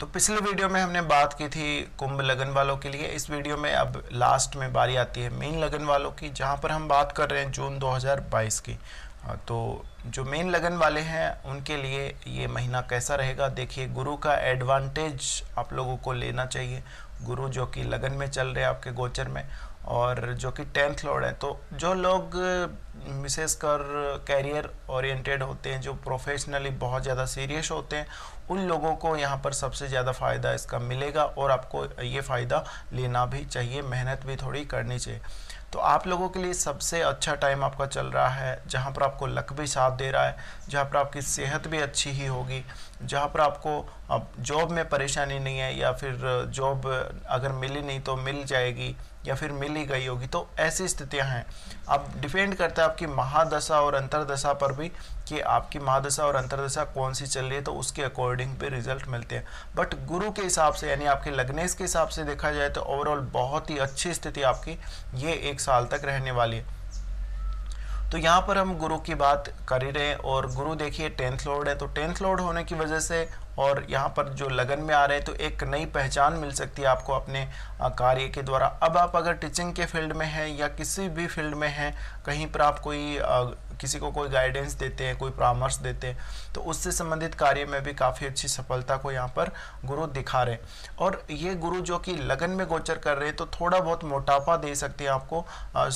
तो पिछले वीडियो में हमने बात की थी कुंभ लगन वालों के लिए इस वीडियो में अब लास्ट में बारी आती है मेन लगन वालों की जहाँ पर हम बात कर रहे हैं जून 2022 की तो जो मेन लगन वाले हैं उनके लिए ये महीना कैसा रहेगा देखिए गुरु का एडवांटेज आप लोगों को लेना चाहिए गुरु जो कि लगन में चल रहे हैं आपके गोचर में और जो कि टेंथ लॉर्ड है तो जो लोग मिसेस कर कैरियर ओरिएंटेड होते हैं जो प्रोफेशनली बहुत ज़्यादा सीरियस होते हैं उन लोगों को यहाँ पर सबसे ज़्यादा फ़ायदा इसका मिलेगा और आपको ये फ़ायदा लेना भी चाहिए मेहनत भी थोड़ी करनी चाहिए तो आप लोगों के लिए सबसे अच्छा टाइम आपका चल रहा है जहाँ पर आपको लक भी साथ दे रहा है जहाँ पर आपकी सेहत भी अच्छी ही होगी जहाँ पर आपको अब जॉब में परेशानी नहीं है या फिर जॉब अगर मिली नहीं तो मिल जाएगी या फिर मिल ही गई होगी तो ऐसी स्थितियां हैं अब डिपेंड करता है आपकी महादशा और अंतरदशा पर भी कि आपकी महादशा और अंतरदशा कौन सी चल रही है तो उसके अकॉर्डिंग भी रिजल्ट मिलते हैं बट गुरु के हिसाब से यानी आपके लग्नेश के हिसाब से देखा जाए तो ओवरऑल बहुत ही अच्छी स्थिति आपकी ये एक साल तक रहने वाली है तो यहाँ पर हम गुरु की बात कर ही रहे हैं और गुरु देखिए टेंथ लॉर्ड है तो टेंथ लॉर्ड होने की वजह से और यहाँ पर जो लगन में आ रहे हैं तो एक नई पहचान मिल सकती है आपको अपने कार्य के द्वारा अब आप अगर टीचिंग के फील्ड में हैं या किसी भी फील्ड में हैं कहीं पर आप कोई किसी को कोई गाइडेंस देते हैं कोई परामर्श देते हैं तो उससे संबंधित कार्य में भी काफ़ी अच्छी सफलता को यहाँ पर गुरु दिखा रहे हैं और ये गुरु जो कि लगन में गोचर कर रहे हैं तो थोड़ा बहुत मोटापा दे सकते हैं आपको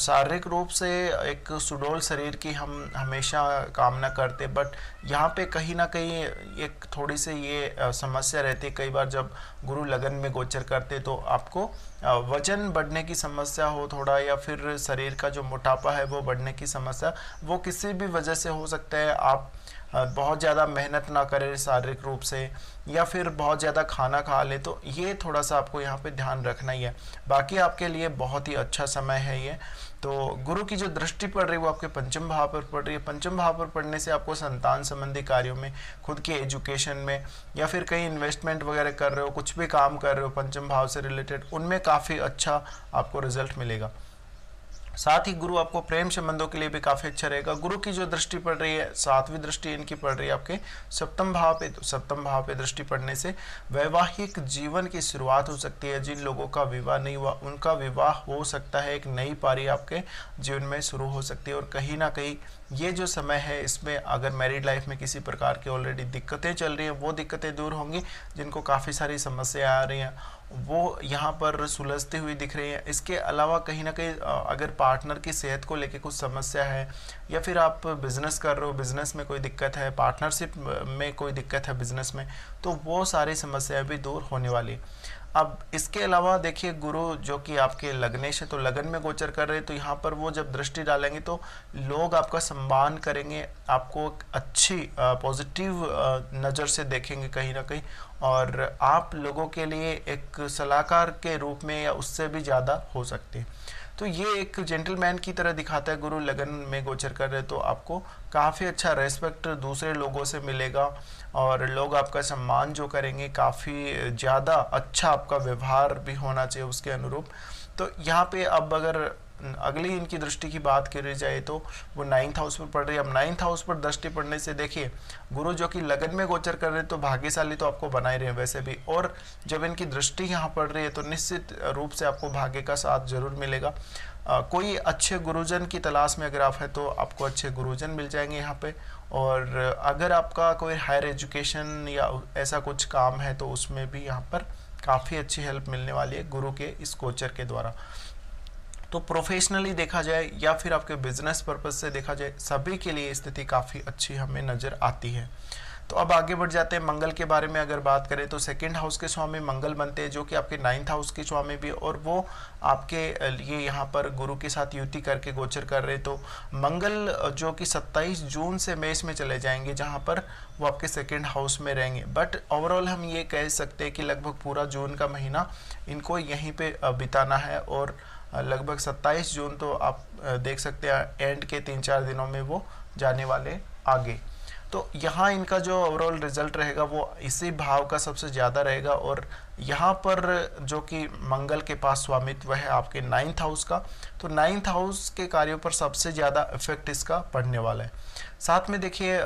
शारीरिक रूप से एक सुडोल शरीर की हम हमेशा कामना करते बट यहाँ पर कहीं ना कहीं एक थोड़ी सी ये समस्या रहती है कई बार जब गुरु लगन में गोचर करते तो आपको वजन बढ़ने की समस्या हो थोड़ा या फिर शरीर का जो मोटापा है वो बढ़ने की समस्या वो किसी किसी भी वजह से हो सकता है आप बहुत ज़्यादा मेहनत ना करें शारीरिक रूप से या फिर बहुत ज़्यादा खाना खा लें तो ये थोड़ा सा आपको यहाँ पे ध्यान रखना ही है बाकी आपके लिए बहुत ही अच्छा समय है ये तो गुरु की जो दृष्टि पड़ रही है वो आपके पंचम भाव पर पड़ रही है पंचम भाव पर पड़ने से आपको संतान संबंधी कार्यों में खुद के एजुकेशन में या फिर कहीं इन्वेस्टमेंट वगैरह कर रहे हो कुछ भी काम कर रहे हो पंचम भाव से रिलेटेड उनमें काफ़ी अच्छा आपको रिजल्ट मिलेगा साथ ही गुरु आपको प्रेम संबंधों के लिए भी काफ़ी अच्छा रहेगा गुरु की जो दृष्टि पड़ रही है सातवीं दृष्टि इनकी पड़ रही है आपके सप्तम भाव पे सप्तम भाव पे दृष्टि पड़ने से वैवाहिक जीवन की शुरुआत हो सकती है जिन लोगों का विवाह नहीं हुआ उनका विवाह हो सकता है एक नई पारी आपके जीवन में शुरू हो सकती है और कहीं ना कहीं ये जो समय है इसमें अगर मैरिड लाइफ में किसी प्रकार की ऑलरेडी दिक्कतें चल रही हैं वो दिक्कतें दूर होंगी जिनको काफ़ी सारी समस्याएं आ रही हैं वो यहाँ पर सुलझते हुए दिख रहे हैं इसके अलावा कहीं ना कहीं अगर पार्टनर की सेहत को लेके कुछ समस्या है या फिर आप बिज़नेस कर रहे हो बिज़नेस में कोई दिक्कत है पार्टनरशिप में कोई दिक्कत है बिज़नेस में तो वो सारी समस्याएं भी दूर होने वाली अब इसके अलावा देखिए गुरु जो कि आपके लग्नेश है तो लगन में गोचर कर रहे हैं तो यहाँ पर वो जब दृष्टि डालेंगे तो लोग आपका सम्मान करेंगे आपको अच्छी पॉजिटिव नज़र से देखेंगे कहीं ना कहीं और आप लोगों के लिए एक सलाहकार के रूप में या उससे भी ज़्यादा हो सकते हैं तो ये एक जेंटलमैन की तरह दिखाता है गुरु लगन में गोचर कर रहे तो आपको काफ़ी अच्छा रेस्पेक्ट दूसरे लोगों से मिलेगा और लोग आपका सम्मान जो करेंगे काफ़ी ज़्यादा अच्छा आपका व्यवहार भी होना चाहिए उसके अनुरूप तो यहाँ पे अब अगर अगली इनकी दृष्टि की बात करी जाए तो वो नाइन्थ हाउस पर पड़ रही है अब नाइन्थ हाउस पर दृष्टि पड़ने से देखिए गुरु जो कि लगन में गोचर कर रहे हैं तो भाग्यशाली तो आपको बनाए रहे हैं वैसे भी और जब इनकी दृष्टि यहाँ पड़ रही है तो निश्चित रूप से आपको भाग्य का साथ जरूर मिलेगा कोई अच्छे गुरुजन की तलाश में अगर आप हैं तो आपको अच्छे गुरुजन मिल जाएंगे यहाँ पे और अगर आपका कोई हायर एजुकेशन या ऐसा कुछ काम है तो उसमें भी यहाँ पर काफ़ी अच्छी हेल्प मिलने वाली है गुरु के इस कोचर के द्वारा तो प्रोफेशनली देखा जाए या फिर आपके बिजनेस पर्पज से देखा जाए सभी के लिए स्थिति काफ़ी अच्छी हमें नज़र आती है तो अब आगे बढ़ जाते हैं मंगल के बारे में अगर बात करें तो सेकेंड हाउस के स्वामी मंगल बनते हैं जो कि आपके नाइन्थ हाउस के स्वामी भी और वो आपके लिए यहाँ पर गुरु के साथ युति करके गोचर कर रहे तो मंगल जो कि सत्ताईस जून से मेष में चले जाएंगे जहाँ पर वो आपके सेकेंड हाउस में रहेंगे बट ओवरऑल हम ये कह सकते हैं कि लगभग पूरा जून का महीना इनको यहीं पर बिताना है और लगभग सत्ताईस जून तो आप देख सकते हैं एंड के तीन चार दिनों में वो जाने वाले आगे तो यहाँ इनका जो ओवरऑल रिजल्ट रहेगा वो इसी भाव का सबसे ज़्यादा रहेगा और यहाँ पर जो कि मंगल के पास स्वामित्व है आपके नाइन्थ हाउस का तो नाइन्थ हाउस के कार्यों पर सबसे ज़्यादा इफेक्ट इसका पड़ने वाला है साथ में देखिए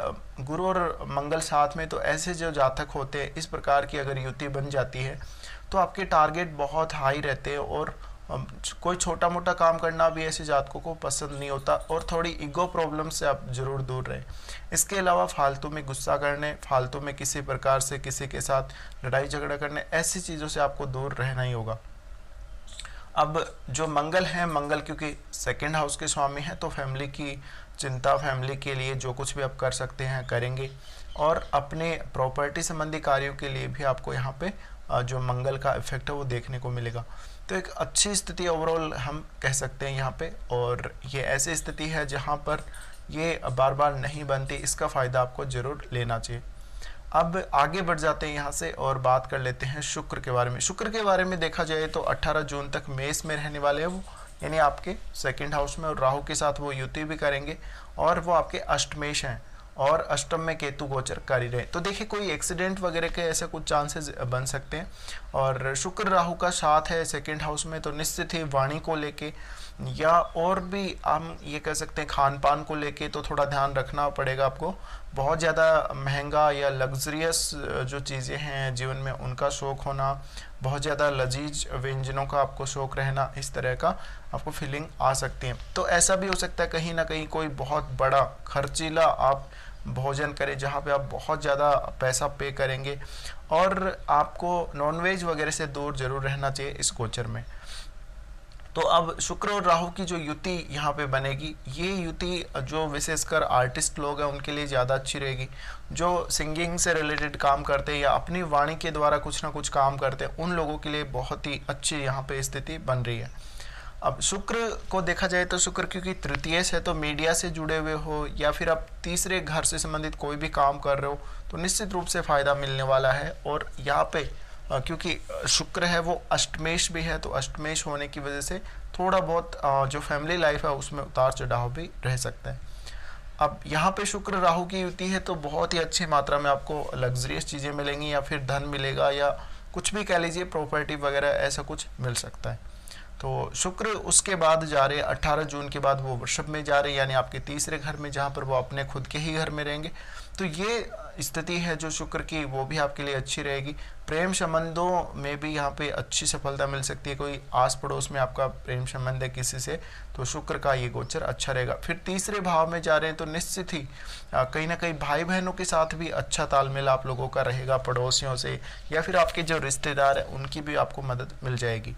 गुरु और मंगल साथ में तो ऐसे जो जातक होते हैं इस प्रकार की अगर युति बन जाती है तो आपके टारगेट बहुत हाई रहते हैं और कोई छोटा मोटा काम करना भी ऐसे जातकों को पसंद नहीं होता और थोड़ी ईगो प्रॉब्लम से आप ज़रूर दूर रहें इसके अलावा फालतू में गुस्सा करने फालतू में किसी प्रकार से किसी के साथ लड़ाई झगड़ा करने ऐसी चीज़ों से आपको दूर रहना ही होगा अब जो मंगल है मंगल क्योंकि सेकेंड हाउस के स्वामी हैं तो फैमिली की चिंता फैमिली के लिए जो कुछ भी आप कर सकते हैं करेंगे और अपने प्रॉपर्टी संबंधी कार्यों के लिए भी आपको यहाँ पे जो मंगल का इफेक्ट है वो देखने को मिलेगा तो एक अच्छी स्थिति ओवरऑल हम कह सकते हैं यहाँ पे और ये ऐसी स्थिति है जहाँ पर ये बार बार नहीं बनती इसका फ़ायदा आपको ज़रूर लेना चाहिए अब आगे बढ़ जाते हैं यहाँ से और बात कर लेते हैं शुक्र के बारे में शुक्र के बारे में देखा जाए तो 18 जून तक मेष में रहने वाले हैं वो यानी आपके सेकंड हाउस में और राहु के साथ वो युति भी करेंगे और वो आपके अष्टमेश हैं और अष्टम में केतु गोचर कार्य रहे तो देखिए कोई एक्सीडेंट वगैरह के ऐसे कुछ चांसेस बन सकते हैं और शुक्र राहु का साथ है सेकेंड हाउस में तो निश्चित ही वाणी को लेके या और भी हम ये कह सकते हैं खान पान को लेके तो थोड़ा ध्यान रखना पड़ेगा आपको बहुत ज़्यादा महंगा या लग्जरियस जो चीज़ें हैं जीवन में उनका शौक होना बहुत ज़्यादा लजीज व्यंजनों का आपको शौक रहना इस तरह का आपको फीलिंग आ सकती है तो ऐसा भी हो सकता है कहीं ना कहीं कोई बहुत बड़ा खर्चीला आप भोजन करें जहाँ पे आप बहुत ज़्यादा पैसा पे करेंगे और आपको नॉनवेज वगैरह से दूर जरूर रहना चाहिए इस गोचर में तो अब शुक्र और राहु की जो युति यहाँ पे बनेगी ये युति जो विशेषकर आर्टिस्ट लोग हैं उनके लिए ज़्यादा अच्छी रहेगी जो सिंगिंग से रिलेटेड काम करते हैं या अपनी वाणी के द्वारा कुछ ना कुछ काम करते हैं उन लोगों के लिए बहुत ही अच्छी यहाँ पे स्थिति बन रही है अब शुक्र को देखा जाए तो शुक्र क्योंकि तृतीय है तो मीडिया से जुड़े हुए हो या फिर आप तीसरे घर से संबंधित कोई भी काम कर रहे हो तो निश्चित रूप से फ़ायदा मिलने वाला है और यहाँ पे क्योंकि शुक्र है वो अष्टमेश भी है तो अष्टमेश होने की वजह से थोड़ा बहुत जो फैमिली लाइफ है उसमें उतार चढ़ाव भी रह सकता है अब यहाँ पे शुक्र राहु की युति है तो बहुत ही अच्छी मात्रा में आपको लग्जरियस चीज़ें मिलेंगी या फिर धन मिलेगा या कुछ भी कह लीजिए प्रॉपर्टी वगैरह ऐसा कुछ मिल सकता है तो शुक्र उसके बाद जा रहे 18 जून के बाद वो वृषभ में जा रहे यानी आपके तीसरे घर में जहाँ पर वो अपने खुद के ही घर में रहेंगे तो ये स्थिति है जो शुक्र की वो भी आपके लिए अच्छी रहेगी प्रेम संबंधों में भी यहाँ पे अच्छी सफलता मिल सकती है कोई आस पड़ोस में आपका प्रेम संबंध है किसी से तो शुक्र का ये गोचर अच्छा रहेगा फिर तीसरे भाव में जा रहे हैं तो निश्चित ही कहीं ना कहीं भाई बहनों के साथ भी अच्छा तालमेल आप लोगों का रहेगा पड़ोसियों से या फिर आपके जो रिश्तेदार हैं उनकी भी आपको मदद मिल जाएगी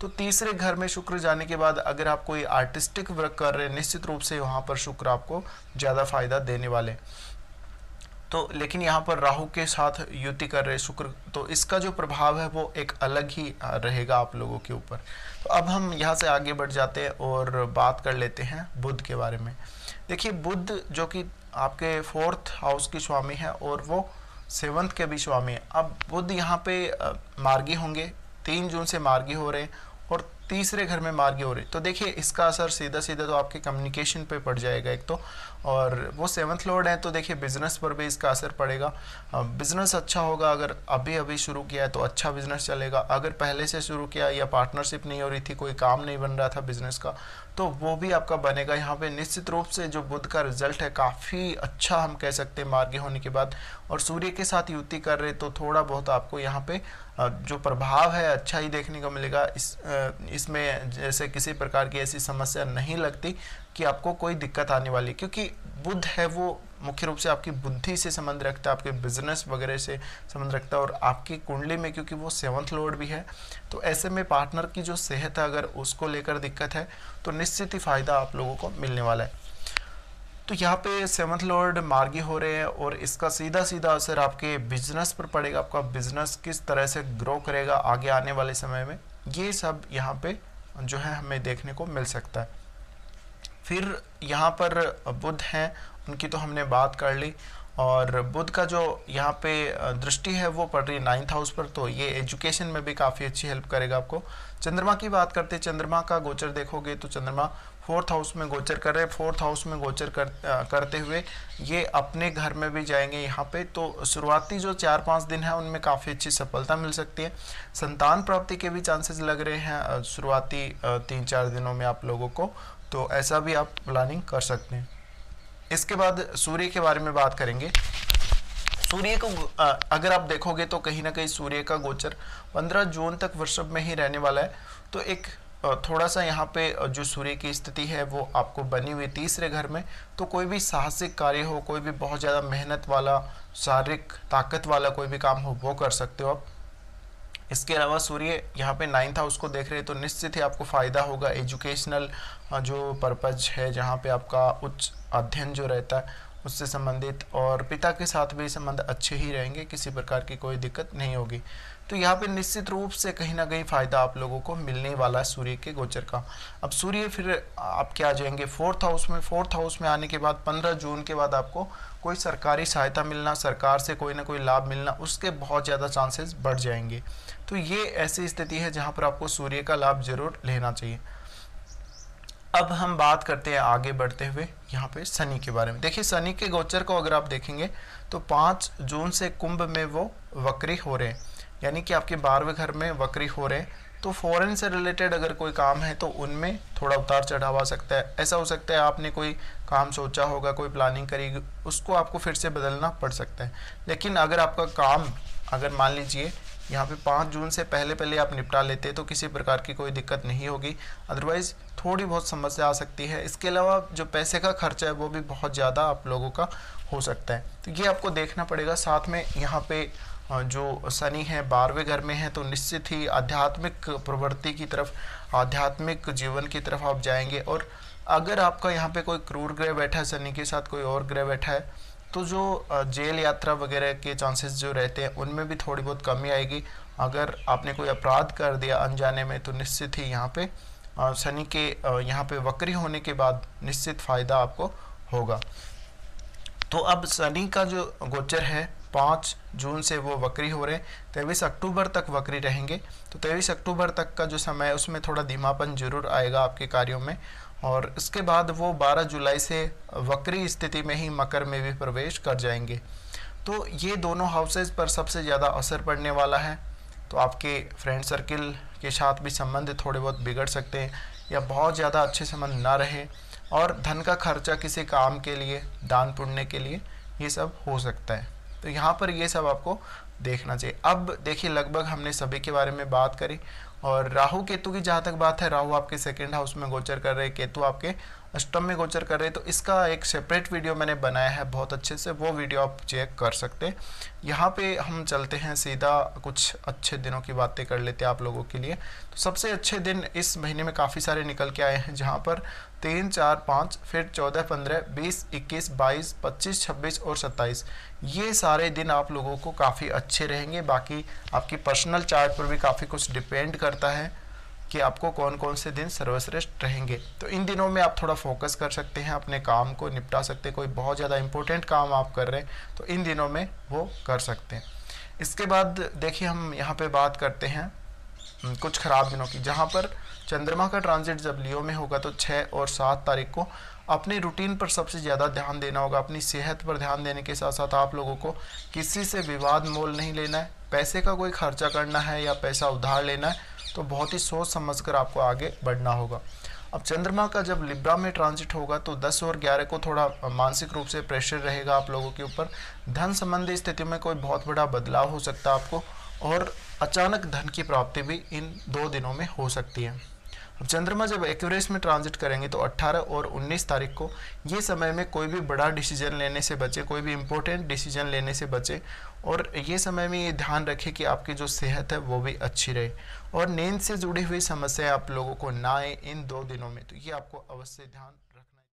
तो तीसरे घर में शुक्र जाने के बाद अगर आप कोई आर्टिस्टिक वर्क कर रहे हैं निश्चित रूप से वहाँ पर शुक्र आपको ज़्यादा फायदा देने वाले तो लेकिन यहाँ पर राहु के साथ युति कर रहे शुक्र तो इसका जो प्रभाव है वो एक अलग ही रहेगा आप लोगों के ऊपर तो अब हम यहाँ से आगे बढ़ जाते हैं और बात कर लेते हैं बुद्ध के बारे में देखिए बुद्ध जो कि आपके फोर्थ हाउस के स्वामी है और वो सेवन्थ के भी स्वामी है अब बुद्ध यहाँ पे मार्गी होंगे तीन जून से मार्गी हो रहे हैं और तीसरे घर में मार्गी हो हैं तो देखिए इसका असर सीधा सीधा तो आपके कम्युनिकेशन पे पड़ जाएगा एक तो और वो सेवन्थ लॉर्ड है तो देखिए बिजनेस पर भी इसका असर पड़ेगा बिजनेस अच्छा होगा अगर अभी अभी शुरू किया है तो अच्छा बिजनेस चलेगा अगर पहले से शुरू किया या पार्टनरशिप नहीं हो रही थी कोई काम नहीं बन रहा था बिजनेस का तो वो भी आपका बनेगा यहाँ पे निश्चित रूप से जो बुद्ध का रिजल्ट है काफ़ी अच्छा हम कह सकते हैं मार्गी होने के बाद और सूर्य के साथ युति कर रहे तो थोड़ा बहुत आपको यहाँ पर जो प्रभाव है अच्छा ही देखने को मिलेगा इस इसमें जैसे किसी प्रकार की ऐसी समस्या नहीं लगती कि आपको कोई दिक्कत आने वाली क्योंकि बुद्ध है वो मुख्य रूप से आपकी बुद्धि से संबंध रखता है आपके बिजनेस वगैरह से संबंध रखता है और आपकी कुंडली में क्योंकि वो सेवंथ लोड भी है तो ऐसे में पार्टनर की जो सेहत है अगर उसको लेकर दिक्कत है तो निश्चित ही फायदा आप लोगों को मिलने वाला है तो यहाँ पे सेवन्थ लॉर्ड मार्गी हो रहे हैं और इसका सीधा सीधा असर आपके बिजनेस पर पड़ेगा आपका बिजनेस किस तरह से ग्रो करेगा आगे आने वाले समय में ये सब यहाँ पे जो है हमें देखने को मिल सकता है फिर यहाँ पर बुद्ध हैं उनकी तो हमने बात कर ली और बुद्ध का जो यहाँ पे दृष्टि है वो पड़ रही है नाइन्थ हाउस पर तो ये एजुकेशन में भी काफ़ी अच्छी हेल्प करेगा आपको चंद्रमा की बात करते चंद्रमा का गोचर देखोगे तो चंद्रमा फोर्थ हाउस में गोचर कर रहे हैं फोर्थ हाउस में गोचर कर करते हुए ये अपने घर में भी जाएंगे यहाँ पे तो शुरुआती जो चार पाँच दिन है उनमें काफ़ी अच्छी सफलता मिल सकती है संतान प्राप्ति के भी चांसेस लग रहे हैं शुरुआती तीन चार दिनों में आप लोगों को तो ऐसा भी आप प्लानिंग कर सकते हैं इसके बाद सूर्य के बारे में बात करेंगे सूर्य को अगर आप देखोगे तो कहीं ना कहीं सूर्य का गोचर 15 जून तक वृषभ में ही रहने वाला है तो एक थोड़ा सा यहाँ पे जो सूर्य की स्थिति है वो आपको बनी हुई तीसरे घर में तो कोई भी साहसिक कार्य हो कोई भी बहुत ज़्यादा मेहनत वाला शारीरिक ताकत वाला कोई भी काम हो वो कर सकते हो आप इसके अलावा सूर्य यहाँ पे नाइन्थ हाउस को देख रहे हैं तो निश्चित ही आपको फ़ायदा होगा एजुकेशनल जो पर्पज है जहाँ पे आपका उच्च अध्ययन जो रहता है उससे संबंधित और पिता के साथ भी संबंध अच्छे ही रहेंगे किसी प्रकार की कोई दिक्कत नहीं होगी तो यहाँ पे निश्चित रूप से कहीं ना कहीं फायदा आप लोगों को मिलने वाला है सूर्य के गोचर का अब सूर्य फिर आपके आ जाएंगे फोर्थ हाउस में फोर्थ हाउस में आने के बाद पंद्रह जून के बाद आपको कोई सरकारी सहायता मिलना सरकार से कोई ना कोई लाभ मिलना उसके बहुत ज़्यादा चांसेस बढ़ जाएंगे तो ये ऐसी स्थिति है जहाँ पर आपको सूर्य का लाभ जरूर लेना चाहिए अब हम बात करते हैं आगे बढ़ते हुए यहाँ पे शनि के बारे में देखिए शनि के गोचर को अगर आप देखेंगे तो पाँच जून से कुंभ में वो वक्री हो रहे हैं यानी कि आपके बारहवें घर में वक्री हो रहे हैं तो फॉरेन से रिलेटेड अगर कोई काम है तो उनमें थोड़ा उतार चढ़ाव आ सकता है ऐसा हो सकता है आपने कोई काम सोचा होगा कोई प्लानिंग करी उसको आपको फिर से बदलना पड़ सकता है लेकिन अगर आपका काम अगर मान लीजिए यहाँ पे पाँच जून से पहले पहले आप निपटा लेते तो किसी प्रकार की कोई दिक्कत नहीं होगी अदरवाइज़ थोड़ी बहुत समस्या आ सकती है इसके अलावा जो पैसे का खर्चा है वो भी बहुत ज़्यादा आप लोगों का हो सकता है तो ये आपको देखना पड़ेगा साथ में यहाँ पे जो शनि है बारहवें घर में है तो निश्चित ही आध्यात्मिक प्रवृत्ति की तरफ आध्यात्मिक जीवन की तरफ आप जाएंगे और अगर आपका यहाँ पे कोई क्रूर ग्रह बैठा है शनि के साथ कोई और ग्रह बैठा है तो जो जेल यात्रा वगैरह के चांसेस जो रहते हैं उनमें भी थोड़ी बहुत कमी आएगी अगर आपने कोई अपराध कर दिया अनजाने में तो निश्चित ही यहाँ पे शनि के यहाँ पे वक्री होने के बाद निश्चित फ़ायदा आपको होगा तो अब शनि का जो गोचर है पाँच जून से वो वक्री हो रहे तेईस अक्टूबर तक वक्री रहेंगे तो तेईस अक्टूबर तक का जो समय है उसमें थोड़ा धीमापन जरूर आएगा आपके कार्यों में और इसके बाद वो 12 जुलाई से वक्री स्थिति में ही मकर में भी प्रवेश कर जाएंगे तो ये दोनों हाउसेज पर सबसे ज़्यादा असर पड़ने वाला है तो आपके फ्रेंड सर्किल के साथ भी संबंध थोड़े बहुत बिगड़ सकते हैं या बहुत ज़्यादा अच्छे संबंध ना रहे और धन का खर्चा किसी काम के लिए दान पुण्य के लिए ये सब हो सकता है तो यहाँ पर ये सब आपको देखना चाहिए अब देखिए लगभग हमने सभी के बारे में बात करी और राहु केतु की जहाँ तक बात है राहु आपके सेकेंड हाउस में गोचर कर रहे केतु आपके अष्टम में गोचर कर रहे तो इसका एक सेपरेट वीडियो मैंने बनाया है बहुत अच्छे से वो वीडियो आप चेक कर सकते हैं यहाँ पे हम चलते हैं सीधा कुछ अच्छे दिनों की बातें कर लेते हैं आप लोगों के लिए तो सबसे अच्छे दिन इस महीने में काफ़ी सारे निकल के आए हैं जहाँ पर तीन चार पाँच फिर चौदह पंद्रह बीस इक्कीस बाईस पच्चीस छब्बीस और सत्ताईस ये सारे दिन आप लोगों को काफ़ी अच्छे रहेंगे बाकी आपकी पर्सनल चार्ट पर भी काफ़ी कुछ डिपेंड कर करता है कि आपको कौन कौन से दिन सर्वश्रेष्ठ रहेंगे तो इन दिनों में आप थोड़ा फोकस कर सकते हैं अपने काम को निपटा सकते हैं कोई बहुत ज़्यादा इंपॉर्टेंट काम आप कर रहे हैं तो इन दिनों में वो कर सकते हैं इसके बाद देखिए हम यहाँ पे बात करते हैं हम्म, कुछ ख़राब दिनों की जहाँ पर चंद्रमा का ट्रांजिट जब लियो में होगा तो छः और सात तारीख को अपने रूटीन पर सबसे ज़्यादा ध्यान देना होगा अपनी सेहत पर ध्यान देने के साथ साथ आप लोगों को किसी से विवाद मोल नहीं लेना है पैसे का कोई खर्चा करना है या पैसा उधार लेना है तो बहुत ही सोच समझ कर आपको आगे बढ़ना होगा अब चंद्रमा का जब लिब्रा में ट्रांजिट होगा तो 10 और 11 को थोड़ा मानसिक रूप से प्रेशर रहेगा आप लोगों के ऊपर धन संबंधी स्थितियों में कोई बहुत बड़ा बदलाव हो सकता है आपको और अचानक धन की प्राप्ति भी इन दो दिनों में हो सकती है अब चंद्रमा जब एक्यूरेस में ट्रांजिट करेंगे तो 18 और 19 तारीख को ये समय में कोई भी बड़ा डिसीजन लेने से बचे कोई भी इम्पोर्टेंट डिसीजन लेने से बचे और ये समय में ये ध्यान रखें कि आपकी जो सेहत है वो भी अच्छी रहे और नींद से जुड़ी हुई समस्याएं आप लोगों को ना आए इन दो दिनों में तो ये आपको अवश्य ध्यान